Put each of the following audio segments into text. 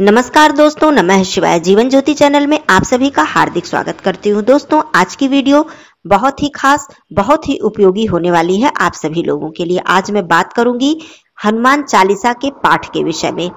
नमस्कार दोस्तों नमः शिवाय जीवन ज्योति चैनल में आप सभी का हार्दिक स्वागत करती हूं दोस्तों आज की वीडियो बहुत ही खास बहुत ही उपयोगी होने वाली है आप सभी लोगों के लिए आज मैं बात करूंगी हनुमान चालीसा के पाठ के विषय में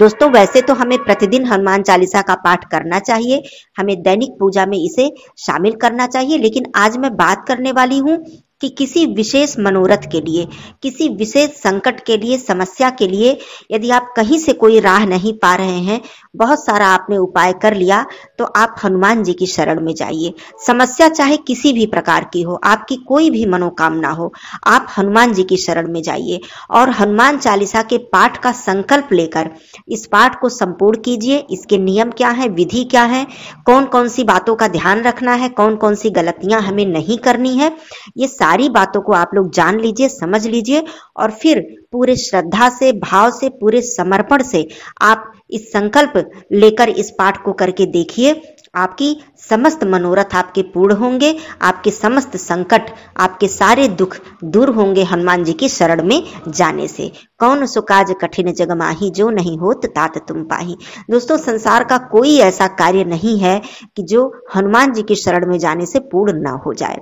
दोस्तों वैसे तो हमें प्रतिदिन हनुमान चालीसा का पाठ करना चाहिए हमें दैनिक पूजा में इसे शामिल करना चाहिए लेकिन आज मैं बात करने वाली हूँ कि किसी विशेष मनोरथ के लिए किसी विशेष संकट के लिए समस्या के लिए यदि आप कहीं से कोई राह नहीं पा रहे हैं बहुत सारा आपने उपाय कर लिया तो आप हनुमान जी की शरण में जाइए समस्या चाहे किसी भी प्रकार की हो आपकी कोई भी मनोकामना हो आप हनुमान जी की शरण में जाइए और हनुमान चालीसा के पाठ का संकल्प लेकर इस पाठ को संपूर्ण कीजिए इसके नियम क्या है विधि क्या है कौन कौन सी बातों का ध्यान रखना है कौन कौन सी गलतियां हमें नहीं करनी है ये सारी बातों को आप लोग जान लीजिए समझ लीजिए और फिर पूरे श्रद्धा से भाव से पूरे समर्पण से आप इस संकल्प लेकर इस पाठ को करके देखिए आपकी समस्त मनोरथ आपके पूर्ण होंगे आपके समस्त संकट आपके सारे दुख दूर होंगे हनुमान जी की शरण में जाने से कौन सुकाज कठिन जग माही जो नहीं हो तात तुम पाही दोस्तों संसार का कोई ऐसा कार्य नहीं है कि जो हनुमान जी की शरण में जाने से पूर्ण ना हो जाए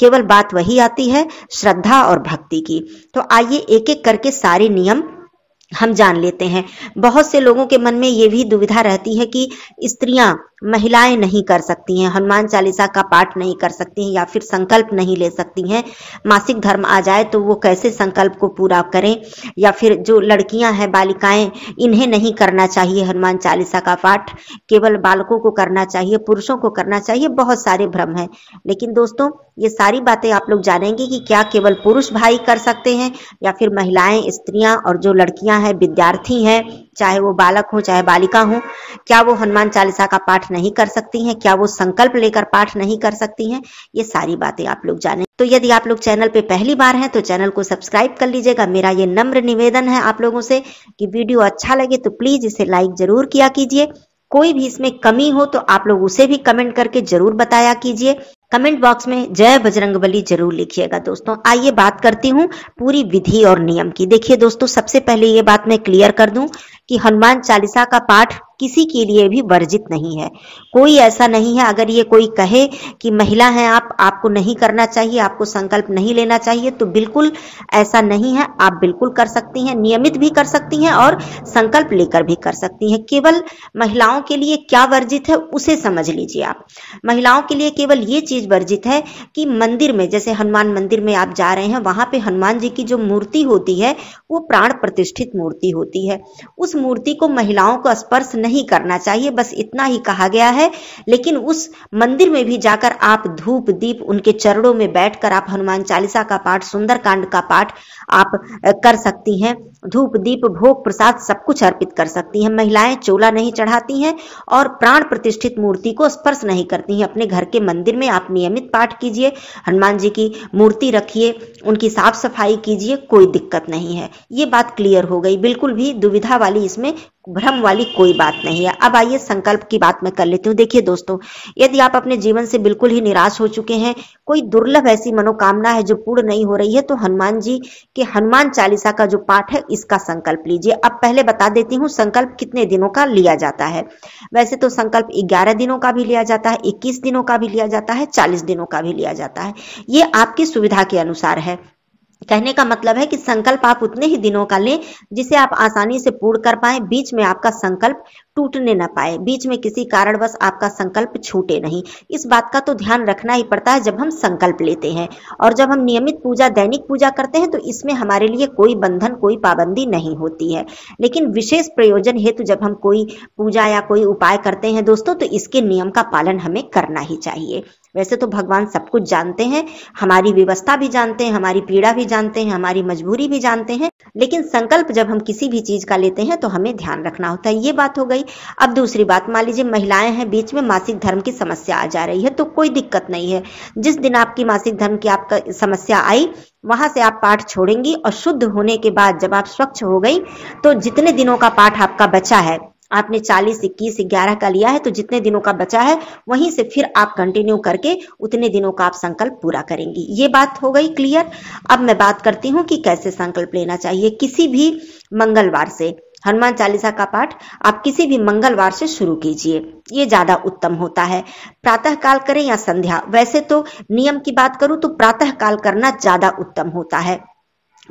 केवल बात वही आती है श्रद्धा और भक्ति की तो आइए एक एक करके सारे नियम हम जान लेते हैं बहुत से लोगों के मन में ये भी दुविधा रहती है कि स्त्रियां महिलाएं नहीं कर सकती हैं हनुमान चालीसा का पाठ नहीं कर सकती हैं या फिर संकल्प नहीं ले सकती हैं मासिक धर्म आ जाए तो वो कैसे संकल्प को पूरा करें या फिर जो लड़कियां हैं बालिकाएं इन्हें नहीं करना चाहिए हनुमान चालीसा का पाठ केवल बालकों को करना चाहिए पुरुषों को करना चाहिए बहुत सारे भ्रम हैं लेकिन दोस्तों ये सारी बातें आप लोग जानेंगे कि क्या केवल पुरुष भाई कर सकते हैं या फिर महिलाएं स्त्रियां और जो लड़कियां हैं विद्यार्थी हैं चाहे वो बालक हो चाहे बालिका हो क्या वो हनुमान चालीसा का पाठ नहीं कर सकती हैं क्या वो संकल्प लेकर पाठ नहीं कर सकती हैं ये सारी बातें आप लोग जाने तो यदि आप लोग चैनल पे पहली बार हैं तो चैनल को सब्सक्राइब कर लीजिएगा मेरा ये नम्र निवेदन है आप लोगों से कि वीडियो अच्छा लगे तो प्लीज इसे लाइक जरूर किया कीजिए कोई भी इसमें कमी हो तो आप लोग उसे भी कमेंट करके जरूर बताया कीजिए कमेंट बॉक्स में जय बजरंगबली जरूर लिखिएगा दोस्तों आइए बात करती हूँ पूरी विधि और नियम की देखिए दोस्तों सबसे पहले ये बात मैं क्लियर कर दूं कि हनुमान चालीसा का पाठ किसी के लिए भी वर्जित नहीं है कोई ऐसा नहीं है अगर ये कोई कहे कि महिला हैं आप आपको नहीं करना चाहिए आपको संकल्प नहीं लेना चाहिए तो बिल्कुल ऐसा नहीं है आप बिल्कुल कर सकती हैं नियमित भी कर सकती हैं और संकल्प लेकर भी कर सकती हैं केवल महिलाओं के लिए क्या वर्जित है उसे समझ लीजिए आप महिलाओं के लिए केवल ये चीज वर्जित है कि मंदिर में जैसे हनुमान मंदिर में आप जा रहे हैं वहां पे हनुमान जी की जो मूर्ति होती है वो प्राण प्रतिष्ठित मूर्ति होती है उस मूर्ति को महिलाओं को स्पर्श नहीं करना चाहिए बस इतना ही कहा गया है लेकिन उस मंदिर में भी जाकर आप धूप दीप उनके चरणों में बैठकर आप हनुमान चालीसा का पाठ सुंदर कांड का पाठ आप कर सकती हैं धूप दीप भोग प्रसाद सब कुछ अर्पित कर सकती हैं महिलाएं चोला नहीं चढ़ाती हैं और प्राण प्रतिष्ठित मूर्ति को स्पर्श नहीं करती हैं अपने घर के मंदिर में आप नियमित पाठ कीजिए हनुमान जी की मूर्ति रखिए उनकी साफ सफाई कीजिए कोई दिक्कत नहीं है ये बात क्लियर हो गई बिल्कुल भी दुविधा वाली इसमें भ्रम वाली कोई बात नहीं है अब आइए संकल्प की बात मैं कर लेती हूँ देखिए दोस्तों यदि आप अपने जीवन से बिल्कुल ही निराश हो चुके हैं कोई दुर्लभ ऐसी मनोकामना है जो पूर्ण नहीं हो रही है तो हनुमान जी के हनुमान चालीसा का जो पाठ है इसका संकल्प लीजिए अब पहले बता देती हूँ संकल्प कितने दिनों का लिया जाता है वैसे तो संकल्प ग्यारह दिनों का भी लिया जाता है इक्कीस दिनों का भी लिया जाता है चालीस दिनों का भी लिया जाता है ये आपकी सुविधा के अनुसार है कहने का मतलब है कि संकल्प आप उतने ही दिनों का लें जिसे आप आसानी से पूर्ण कर पाए बीच में आपका संकल्प टूटने ना पाए बीच में किसी कारणवश आपका संकल्प छूटे नहीं इस बात का तो ध्यान रखना ही पड़ता है जब हम संकल्प लेते हैं और जब हम नियमित पूजा दैनिक पूजा करते हैं तो इसमें हमारे लिए कोई बंधन कोई पाबंदी नहीं होती है लेकिन विशेष प्रयोजन हेतु जब हम कोई पूजा या कोई उपाय करते हैं दोस्तों तो इसके नियम का पालन हमें करना ही चाहिए वैसे तो भगवान सब कुछ जानते हैं हमारी व्यवस्था भी जानते हैं हमारी पीड़ा भी जानते हैं हमारी मजबूरी भी जानते हैं लेकिन संकल्प जब हम किसी भी चीज का लेते हैं तो हमें ध्यान रखना होता है ये बात हो गई गई अब दूसरी बात मान लीजिए महिलाएं हैं बीच में मासिक धर्म की समस्या आ जा रही है तो कोई दिक्कत नहीं है जिस दिन आपकी मासिक धर्म की आपका समस्या आई वहां से आप पाठ छोड़ेंगी और शुद्ध होने के बाद जब आप स्वच्छ हो गई तो जितने दिनों का पाठ आपका बचा है आपने 40 इक्कीस ग्यारह का लिया है तो जितने दिनों का बचा है वहीं से फिर आप कंटिन्यू करके उतने दिनों का आप संकल्प पूरा करेंगी ये बात हो गई क्लियर अब मैं बात करती हूँ कि कैसे संकल्प लेना चाहिए किसी भी मंगलवार से हनुमान चालीसा का पाठ आप किसी भी मंगलवार से शुरू कीजिए ये ज्यादा उत्तम होता है प्रातः काल करें या संध्या वैसे तो नियम की बात करूं तो प्रातः काल करना ज्यादा उत्तम होता है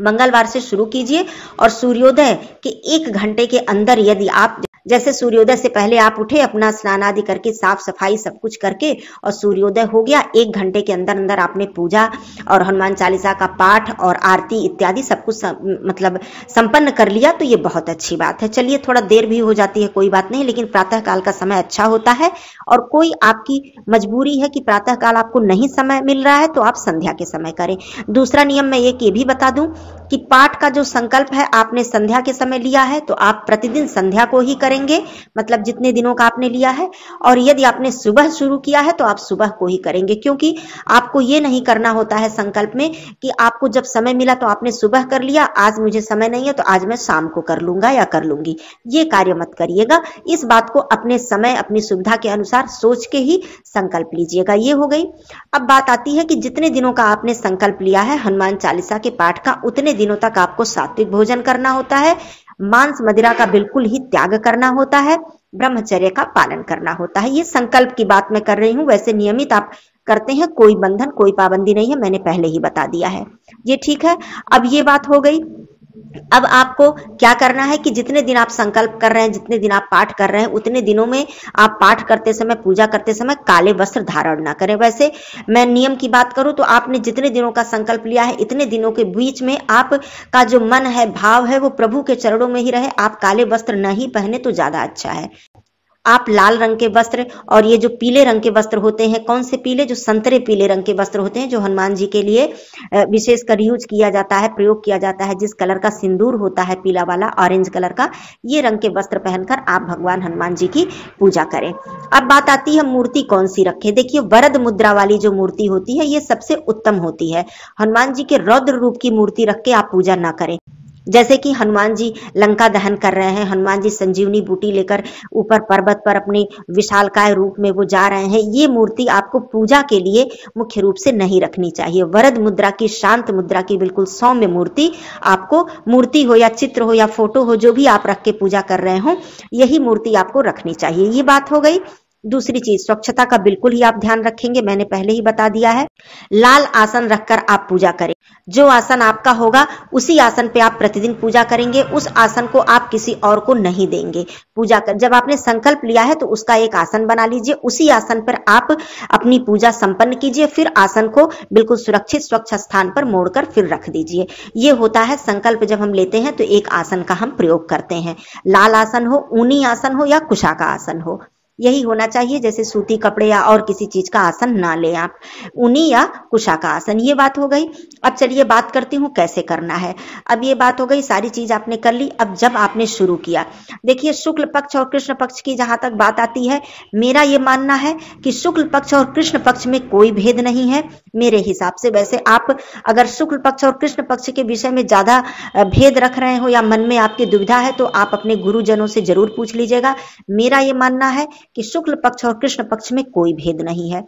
मंगलवार से शुरू कीजिए और सूर्योदय के एक घंटे के अंदर यदि आप जैसे सूर्योदय से पहले आप उठे अपना स्नान आदि करके साफ सफाई सब कुछ करके और सूर्योदय हो गया एक घंटे के अंदर अंदर आपने पूजा और हनुमान चालीसा का पाठ और आरती इत्यादि सब कुछ सम, मतलब संपन्न कर लिया तो ये बहुत अच्छी बात है चलिए थोड़ा देर भी हो जाती है कोई बात नहीं लेकिन प्रातः काल का समय अच्छा होता है और कोई आपकी मजबूरी है कि प्रातः काल आपको नहीं समय मिल रहा है तो आप संध्या के समय करें दूसरा नियम मैं एक ये भी बता दूं कि पाठ का जो संकल्प है आपने संध्या के समय लिया है तो आप प्रतिदिन संध्या को ही करेंगे मतलब जितने दिनों का आपने लिया है और यदि आपने सुबह शुरू किया है तो आप सुबह को ही करेंगे क्योंकि आपको ये नहीं करना होता है संकल्प में कि आपको जब समय मिला तो आपने सुबह कर लिया आज मुझे समय नहीं है तो आज मैं शाम को कर लूंगा या कर लूंगी ये कार्य मत करिएगा इस बात को अपने समय अपनी सुविधा के अनुसार सोच के ही संकल्प लीजिएगा ये हो गई अब बात आती है कि जितने दिनों का आपने संकल्प लिया है हनुमान चालीसा के पाठ का उतने दिनों तक आपको सात्विक भोजन करना होता है मांस मदिरा का बिल्कुल ही त्याग करना होता है ब्रह्मचर्य का पालन करना होता है ये संकल्प की बात मैं कर रही हूँ वैसे नियमित आप करते हैं कोई बंधन कोई पाबंदी नहीं है मैंने पहले ही बता दिया है ये ठीक है अब ये बात हो गई अब आपको क्या करना है कि जितने दिन आप संकल्प कर रहे हैं जितने दिन आप पाठ कर रहे हैं उतने दिनों में आप पाठ करते समय पूजा करते समय काले वस्त्र धारण ना करें वैसे मैं नियम की बात करूं तो आपने जितने दिनों का संकल्प लिया है इतने दिनों के बीच में आपका जो मन है भाव है वो प्रभु के चरणों में ही रहे आप काले वस्त्र नहीं पहने तो ज्यादा अच्छा है आप लाल रंग के वस्त्र और ये जो पीले रंग के वस्त्र होते हैं कौन से पीले जो संतरे पीले रंग के वस्त्र होते हैं जो हनुमान जी के लिए विशेषकर यूज किया जाता है प्रयोग किया जाता है जिस कलर का सिंदूर होता है पीला वाला ऑरेंज कलर का ये रंग के वस्त्र पहनकर आप भगवान हनुमान जी की पूजा करें अब बात आती है मूर्ति कौन सी रखें देखिए वरद मुद्रा वाली जो मूर्ति होती है ये सबसे उत्तम होती है हनुमान जी के रौद्र रूप की मूर्ति रख के आप पूजा ना करें जैसे कि हनुमान जी लंका दहन कर रहे हैं हनुमान जी संजीवनी बूटी लेकर ऊपर पर्वत पर अपने विशालकाय रूप में वो जा रहे हैं ये मूर्ति आपको पूजा के लिए मुख्य रूप से नहीं रखनी चाहिए वरद मुद्रा की शांत मुद्रा की बिल्कुल सौम्य मूर्ति आपको मूर्ति हो या चित्र हो या फोटो हो जो भी आप रख के पूजा कर रहे हो यही मूर्ति आपको रखनी चाहिए ये बात हो गई दूसरी चीज स्वच्छता का बिल्कुल ही आप ध्यान रखेंगे मैंने पहले ही बता दिया है लाल आसन रखकर आप पूजा करें जो आसन आपका होगा उसी आसन पे आप प्रतिदिन पूजा करेंगे उस आसन को आप किसी और को नहीं देंगे पूजा कर जब आपने संकल्प लिया है तो उसका एक आसन बना लीजिए उसी आसन पर आप अपनी पूजा संपन्न कीजिए फिर आसन को बिल्कुल सुरक्षित स्वच्छ स्थान पर मोड़कर फिर रख दीजिए ये होता है संकल्प जब हम लेते हैं तो एक आसन का हम प्रयोग करते हैं लाल आसन हो ऊनी आसन हो या कुशा का आसन हो यही होना चाहिए जैसे सूती कपड़े या और किसी चीज का आसन ना लें आप ऊनी या कुशा का आसन ये बात हो गई अब चलिए बात करती हूँ कैसे करना है अब ये बात हो गई सारी चीज आपने कर ली अब जब आपने शुरू किया देखिए शुक्ल पक्ष और कृष्ण पक्ष की जहां तक बात आती है मेरा ये मानना है कि शुक्ल पक्ष और कृष्ण पक्ष में कोई भेद नहीं है मेरे हिसाब से वैसे आप अगर शुक्ल पक्ष और कृष्ण पक्ष के विषय में ज्यादा भेद रख रहे हो या मन में आपकी दुविधा है तो आप अपने गुरुजनों से जरूर पूछ लीजिएगा मेरा ये मानना है कि शुक्ल पक्ष और कृष्ण पक्ष में कोई भेद नहीं है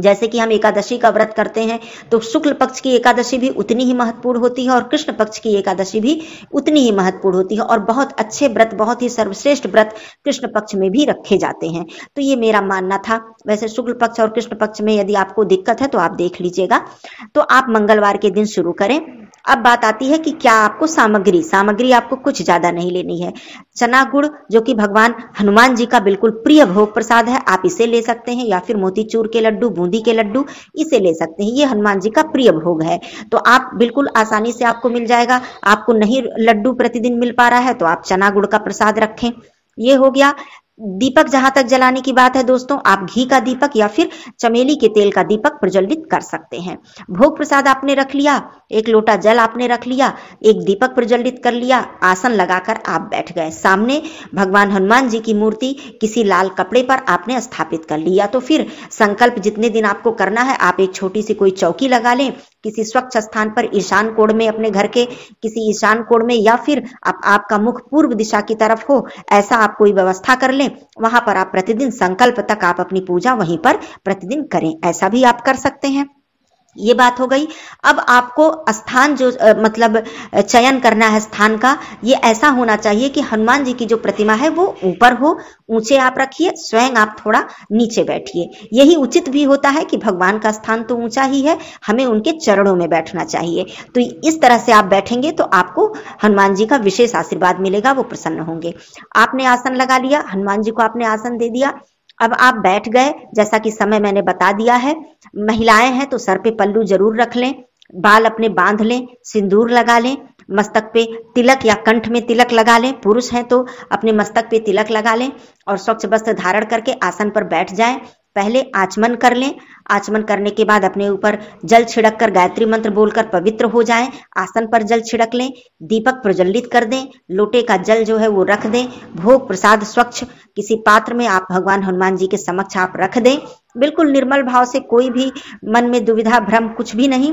जैसे कि हम एकादशी का व्रत करते हैं तो शुक्ल पक्ष की एकादशी भी उतनी ही महत्वपूर्ण होती है और कृष्ण पक्ष की एकादशी भी उतनी ही महत्वपूर्ण होती है और बहुत अच्छे व्रत बहुत ही सर्वश्रेष्ठ व्रत कृष्ण पक्ष में भी रखे जाते हैं तो ये मेरा मानना था वैसे शुक्ल पक्ष और कृष्ण पक्ष में यदि आपको दिक्कत है तो आप देख लीजिएगा तो आप मंगलवार के दिन शुरू करें अब बात आती है कि क्या आपको सामग्री सामग्री आपको कुछ ज्यादा नहीं लेनी है चना गुड़ जो कि भगवान हनुमान जी का बिल्कुल प्रिय भोग प्रसाद है आप इसे ले सकते हैं या फिर मोतीचूर के लड्डू बूंदी के लड्डू इसे ले सकते हैं ये हनुमान जी का प्रिय भोग है तो आप बिल्कुल आसानी से आपको मिल जाएगा आपको नहीं लड्डू प्रतिदिन मिल पा रहा है तो आप चना गुड़ का प्रसाद रखें ये हो गया दीपक जहां तक जलाने की बात है दोस्तों आप घी का दीपक या फिर चमेली के तेल का दीपक प्रज्वलित कर सकते हैं भोग प्रसाद आपने रख लिया एक लोटा जल आपने रख लिया एक दीपक प्रज्वलित कर लिया आसन लगाकर आप बैठ गए सामने भगवान हनुमान जी की मूर्ति किसी लाल कपड़े पर आपने स्थापित कर लिया तो फिर संकल्प जितने दिन आपको करना है आप एक छोटी सी कोई चौकी लगा लें किसी स्वच्छ स्थान पर ईशान कोण में अपने घर के किसी ईशान कोण में या फिर आप आपका मुख पूर्व दिशा की तरफ हो ऐसा आप कोई व्यवस्था कर लें वहां पर आप प्रतिदिन संकल्प तक आप अपनी पूजा वहीं पर प्रतिदिन करें ऐसा भी आप कर सकते हैं ये बात हो गई अब आपको स्थान जो आ, मतलब चयन करना है स्थान का ये ऐसा होना चाहिए कि हनुमान जी की जो प्रतिमा है वो ऊपर हो ऊंचे आप रखिए स्वयं आप थोड़ा नीचे बैठिए यही उचित भी होता है कि भगवान का स्थान तो ऊंचा ही है हमें उनके चरणों में बैठना चाहिए तो इस तरह से आप बैठेंगे तो आपको हनुमान जी का विशेष आशीर्वाद मिलेगा वो प्रसन्न होंगे आपने आसन लगा लिया हनुमान जी को आपने आसन दे दिया अब आप बैठ गए जैसा कि समय मैंने बता दिया है महिलाएं हैं तो सर पे पल्लू जरूर रख लें बाल अपने बांध लें सिंदूर लगा लें मस्तक पे तिलक या कंठ में तिलक लगा लें पुरुष हैं तो अपने मस्तक पे तिलक लगा लें और स्वच्छ वस्त्र धारण करके आसन पर बैठ जाएं पहले आचमन कर लें आचमन करने के बाद अपने ऊपर जल छिड़क कर गायत्री मंत्र बोलकर पवित्र हो जाएं आसन पर जल छिड़क लें दीपक प्रज्वलित कर दें लोटे का जल जो है वो रख दें भोग प्रसाद स्वच्छ किसी पात्र में आप भगवान हनुमान जी के समक्ष आप रख दें बिल्कुल निर्मल भाव से कोई भी मन में दुविधा भ्रम कुछ भी नहीं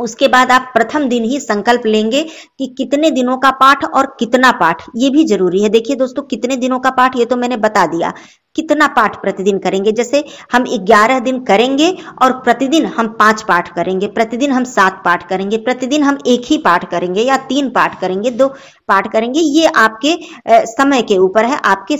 उसके बाद आप प्रथम दिन ही संकल्प लेंगे कि कितने दिनों का पाठ और कितना पाठ ये भी जरूरी है देखिए दोस्तों कितने दिनों का पाठ ये तो मैंने बता दिया कितना पाठ प्रतिदिन करेंगे जैसे हम 11 दिन करेंगे और प्रतिदिन हम पांच पाठ करेंगे प्रतिदिन हम सात पाठ करेंगे प्रतिदिन हम एक ही पाठ करेंगे या तीन पाठ करेंगे दो पाठ करेंगे ये आपके समय के ऊपर है आपके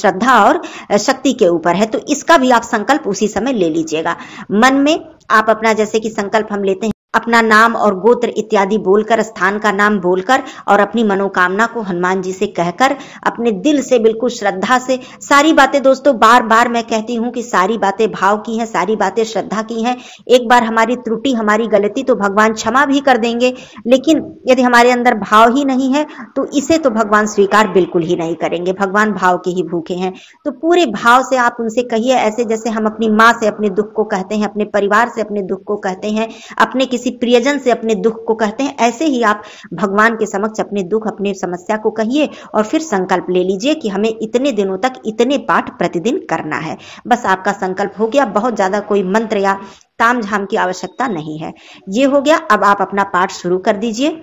श्रद्धा और शक्ति के ऊपर है तो इसका भी आप संकल्प उसी समय ले लीजिएगा मन में आप अपना जैसे कि संकल्प हम लेते हैं अपना नाम और गोत्र इत्यादि बोलकर स्थान का नाम बोलकर और अपनी मनोकामना को हनुमान जी से कहकर अपने दिल से बिल्कुल श्रद्धा से सारी बातें दोस्तों बार बार मैं कहती हूँ कि सारी बातें भाव की हैं सारी बातें श्रद्धा की हैं एक बार हमारी त्रुटि हमारी गलती तो भगवान क्षमा भी कर देंगे लेकिन यदि हमारे अंदर भाव ही नहीं है तो इसे तो भगवान स्वीकार बिल्कुल ही नहीं करेंगे भगवान भाव के ही भूखे हैं तो पूरे भाव से आप उनसे कहिए ऐसे जैसे हम अपनी माँ से अपने दुख को कहते हैं अपने परिवार से अपने दुख को कहते हैं अपने किसी किसी प्रियजन से अपने दुख को कहते हैं ऐसे ही आप भगवान के समक्ष अपने दुख अपने समस्या को कहिए और फिर संकल्प ले लीजिए कि हमें इतने दिनों तक इतने पाठ प्रतिदिन करना है बस आपका संकल्प हो गया बहुत ज्यादा कोई मंत्र या तामझाम की आवश्यकता नहीं है ये हो गया अब आप अपना पाठ शुरू कर दीजिए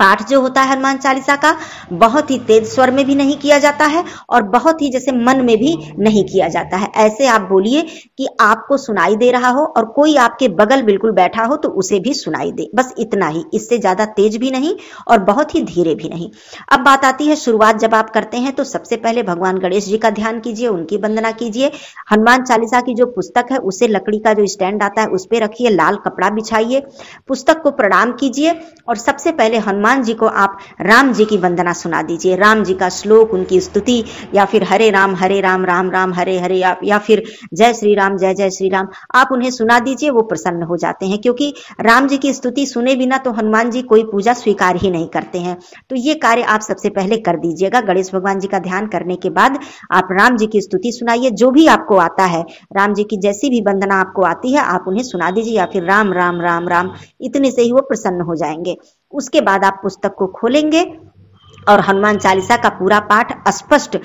पाठ जो होता है हनुमान चालीसा का बहुत ही तेज स्वर में भी नहीं किया जाता है और बहुत ही जैसे मन में भी नहीं किया जाता है ऐसे आप बोलिए कि आपको सुनाई दे रहा हो और कोई आपके बगल बिल्कुल बैठा हो तो उसे भी सुनाई दे बस इतना ही इससे ज्यादा तेज भी नहीं और बहुत ही धीरे भी नहीं अब बात आती है शुरुआत जब आप करते हैं तो सबसे पहले भगवान गणेश जी का ध्यान कीजिए उनकी वंदना कीजिए हनुमान चालीसा की जो पुस्तक है उसे लकड़ी का जो स्टैंड आता है उस पर रखिए लाल कपड़ा बिछाइए पुस्तक को प्रणाम कीजिए और सबसे पहले हनुमान जी को आप राम जी की वंदना सुना दीजिए राम जी का श्लोक उनकी स्तुति या फिर हरे राम हरे राम राम राम हरे हरे या, या फिर जय श्री राम जय जय श्री राम आप उन्हें सुना दीजिए वो प्रसन्न हो जाते हैं क्योंकि राम जी की स्तुति सुने बिना तो हनुमान जी कोई पूजा स्वीकार ही नहीं करते हैं तो ये कार्य आप सबसे पहले कर दीजिएगा गणेश भगवान जी का ध्यान करने के बाद आप राम जी की स्तुति सुनाइए जो भी आपको आता है राम जी की जैसी भी वंदना आपको आती है आप उन्हें सुना दीजिए या फिर राम राम राम राम इतने से ही वो प्रसन्न हो जाएंगे उसके बाद आप पुस्तक को खोलेंगे और हनुमान चालीसा का पूरा पाठ स्पष्ट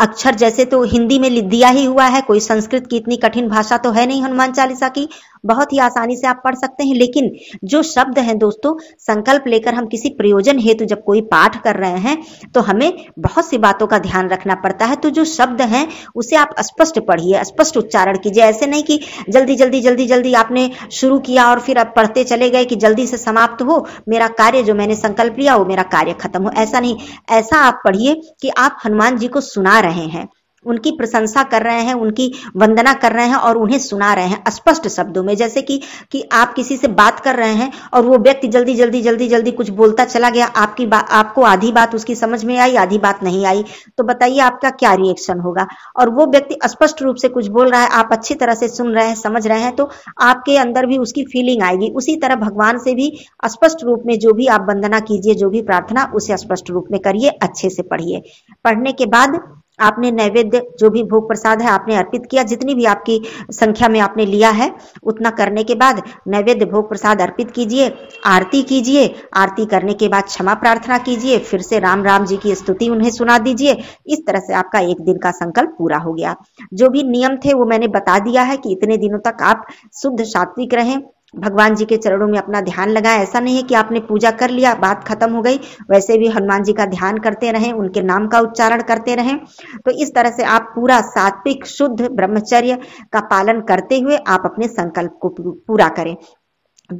अक्षर जैसे तो हिंदी में दिया ही हुआ है कोई संस्कृत की इतनी कठिन भाषा तो है नहीं हनुमान चालीसा की बहुत ही आसानी से आप पढ़ सकते हैं लेकिन जो शब्द है दोस्तों संकल्प लेकर हम किसी प्रयोजन हेतु जब कोई पाठ कर रहे हैं तो हमें बहुत सी बातों का ध्यान रखना पड़ता है तो जो शब्द है उसे आप स्पष्ट पढ़िए स्पष्ट उच्चारण कीजिए ऐसे नहीं कि जल्दी जल्दी जल्दी जल्दी आपने शुरू किया और फिर आप पढ़ते चले गए कि जल्दी से समाप्त हो मेरा कार्य जो मैंने संकल्प लिया वो मेरा कार्य खत्म हो ऐसा नहीं ऐसा आप पढ़िए कि आप हनुमान जी को सुना रहे हैं उनकी प्रशंसा कर रहे हैं उनकी वंदना कर रहे हैं और उन्हें सुना रहे हैं स्पष्ट शब्दों में जैसे कि कि आप किसी से बात कर रहे हैं और वो व्यक्ति जल्दी जल्दी जल्दी जल्दी कुछ बोलता चला गया आपकी बात आपको आधी बात उसकी समझ में आई आधी बात नहीं आई तो बताइए आपका क्या रिएक्शन होगा और वो व्यक्ति स्पष्ट रूप से कुछ बोल रहा है आप अच्छी तरह से सुन रहे हैं समझ रहे हैं तो आपके अंदर भी उसकी फीलिंग आएगी उसी तरह भगवान से भी स्पष्ट रूप में जो भी आप वंदना कीजिए जो भी प्रार्थना उसे स्पष्ट रूप में करिए अच्छे से पढ़िए पढ़ने के बाद आपने नैवेद्य जो भी भोग प्रसाद है आपने अर्पित किया जितनी भी आपकी संख्या में आपने लिया है उतना करने के बाद नैवेद्य भोग प्रसाद अर्पित कीजिए आरती कीजिए आरती करने के बाद क्षमा प्रार्थना कीजिए फिर से राम राम जी की स्तुति उन्हें सुना दीजिए इस तरह से आपका एक दिन का संकल्प पूरा हो गया जो भी नियम थे वो मैंने बता दिया है कि इतने दिनों तक आप शुद्ध सात्विक रहें भगवान जी के चरणों में अपना ध्यान लगाएं ऐसा नहीं है कि आपने पूजा कर लिया बात खत्म हो गई वैसे भी हनुमान जी का ध्यान करते रहें उनके नाम का उच्चारण करते रहें तो इस तरह से आप पूरा सात्विक शुद्ध ब्रह्मचर्य का पालन करते हुए आप अपने संकल्प को पूरा करें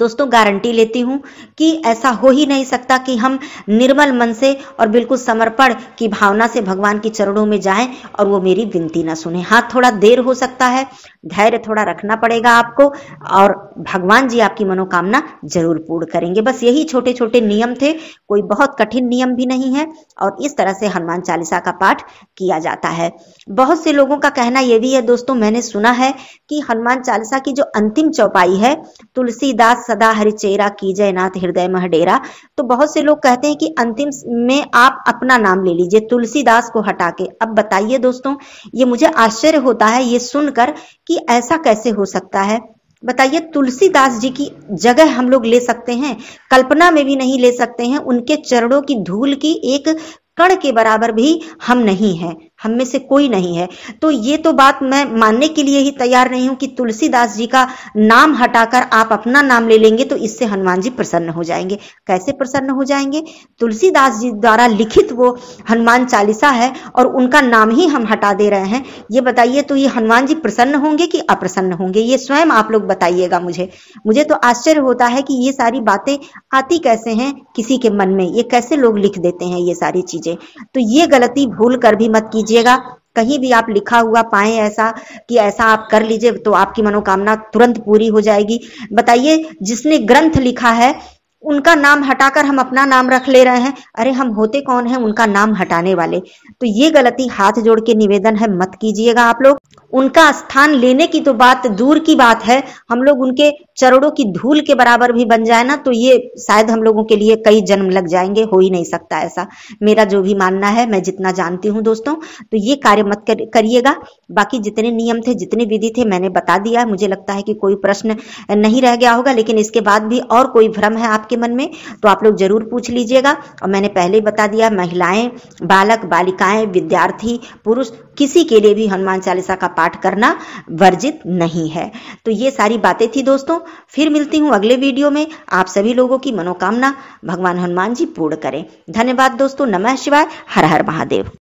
दोस्तों गारंटी लेती हूँ कि ऐसा हो ही नहीं सकता कि हम निर्मल मन से और बिल्कुल समर्पण की भावना से भगवान के चरणों में जाएं और वो मेरी विनती ना सुने हाँ थोड़ा देर हो सकता है धैर्य थोड़ा रखना पड़ेगा आपको और भगवान जी आपकी मनोकामना जरूर पूर्ण करेंगे बस यही छोटे छोटे नियम थे कोई बहुत कठिन नियम भी नहीं है और इस तरह से हनुमान चालीसा का पाठ किया जाता है बहुत से लोगों का कहना यह भी है दोस्तों मैंने सुना है कि हनुमान चालीसा की जो अंतिम चौपाई है तुलसीदास सदा हरिचेरा की जय नाथ हृदय महडेरा तो बहुत से लोग कहते हैं कि अंतिम में आप अपना नाम ले लीजिए तुलसीदास को हटा के अब बताइए दोस्तों ये मुझे आश्चर्य होता है ये सुनकर कि ऐसा कैसे हो सकता है बताइए तुलसीदास जी की जगह हम लोग ले सकते हैं कल्पना में भी नहीं ले सकते हैं उनके चरणों की धूल की एक कण के बराबर भी हम नहीं हैं हम में से कोई नहीं है तो ये तो बात मैं मानने के लिए ही तैयार नहीं हूं कि तुलसीदास जी का नाम हटाकर आप अपना नाम ले लेंगे तो इससे हनुमान जी प्रसन्न हो जाएंगे कैसे प्रसन्न हो जाएंगे तुलसीदास जी द्वारा लिखित वो हनुमान चालीसा है और उनका नाम ही हम हटा दे रहे हैं ये बताइए तो ये हनुमान जी प्रसन्न होंगे कि अप्रसन्न होंगे ये स्वयं आप लोग बताइएगा मुझे मुझे तो आश्चर्य होता है कि ये सारी बातें आती कैसे हैं किसी के मन में ये कैसे लोग लिख देते हैं ये सारी चीजें तो ये गलती भूल कर भी मत कीजिए कीजिएगा कहीं भी आप लिखा हुआ पाए ऐसा कि ऐसा आप कर लीजिए तो आपकी मनोकामना तुरंत पूरी हो जाएगी बताइए जिसने ग्रंथ लिखा है उनका नाम हटाकर हम अपना नाम रख ले रहे हैं अरे हम होते कौन हैं उनका नाम हटाने वाले तो ये गलती हाथ जोड़ के निवेदन है मत कीजिएगा आप लोग उनका स्थान लेने की तो बात दूर की बात है हम लोग उनके चरणों की धूल के बराबर भी बन जाए ना तो ये शायद हम लोगों के लिए कई जन्म लग जाएंगे हो ही नहीं सकता ऐसा मेरा जो भी मानना है मैं जितना जानती हूँ दोस्तों तो ये कार्य मत करिएगा बाकी जितने नियम थे जितने विधि थे मैंने बता दिया मुझे लगता है कि कोई प्रश्न नहीं रह गया होगा लेकिन इसके बाद भी और कोई भ्रम है आप आपके मन में तो आप लोग जरूर पूछ लीजिएगा और मैंने पहले ही बता दिया महिलाएं बालक बालिकाएं विद्यार्थी पुरुष किसी के लिए भी हनुमान चालीसा का पाठ करना वर्जित नहीं है तो ये सारी बातें थी दोस्तों फिर मिलती हूँ अगले वीडियो में आप सभी लोगों की मनोकामना भगवान हनुमान जी पूर्ण करें धन्यवाद दोस्तों नमः शिवाय हर हर महादेव